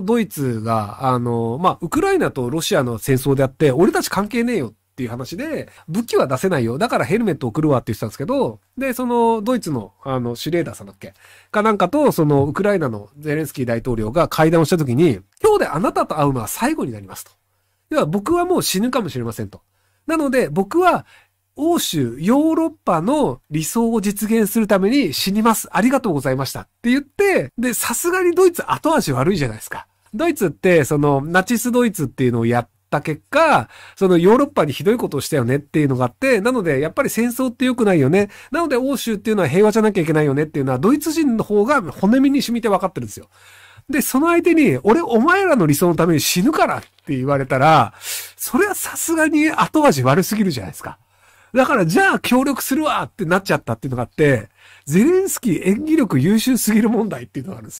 ドイツが、あの、まあ、ウクライナとロシアの戦争であって、俺たち関係ねえよっていう話で、武器は出せないよ。だからヘルメット送るわって言ってたんですけど、で、その、ドイツの、あの、シュレーダーさんだっけかなんかと、その、ウクライナのゼレンスキー大統領が会談をした時に、今日であなたと会うのは最後になりますと。要は僕はもう死ぬかもしれませんと。なので、僕は欧州、ヨーロッパの理想を実現するために死にます。ありがとうございました。って言って、で、さすがにドイツ後味悪いじゃないですか。ドイツって、その、ナチスドイツっていうのをやった結果、そのヨーロッパにひどいことをしたよねっていうのがあって、なので、やっぱり戦争って良くないよね。なので、欧州っていうのは平和じゃなきゃいけないよねっていうのは、ドイツ人の方が骨身に染みて分かってるんですよ。で、その相手に、俺お前らの理想のために死ぬからって言われたら、それはさすがに後味悪すぎるじゃないですか。だからじゃあ協力するわってなっちゃったっていうのがあって、ゼレンスキー演技力優秀すぎる問題っていうのがあるんです。